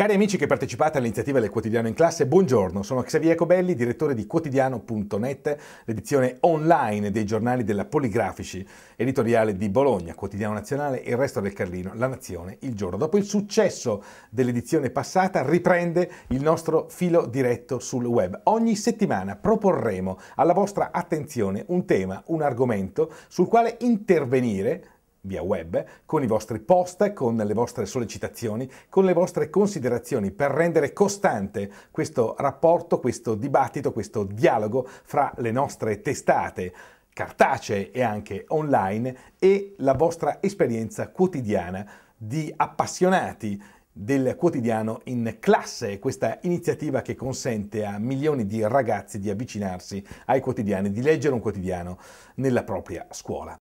Cari amici che partecipate all'iniziativa del quotidiano in classe, buongiorno, sono Xavier Cobelli, direttore di quotidiano.net, l'edizione online dei giornali della Poligrafici, editoriale di Bologna, Quotidiano Nazionale e il resto del Carlino, La Nazione, il giorno. Dopo il successo dell'edizione passata riprende il nostro filo diretto sul web. Ogni settimana proporremo alla vostra attenzione un tema, un argomento sul quale intervenire via web, con i vostri post, con le vostre sollecitazioni, con le vostre considerazioni per rendere costante questo rapporto, questo dibattito, questo dialogo fra le nostre testate cartacee e anche online e la vostra esperienza quotidiana di appassionati del quotidiano in classe, questa iniziativa che consente a milioni di ragazzi di avvicinarsi ai quotidiani, di leggere un quotidiano nella propria scuola.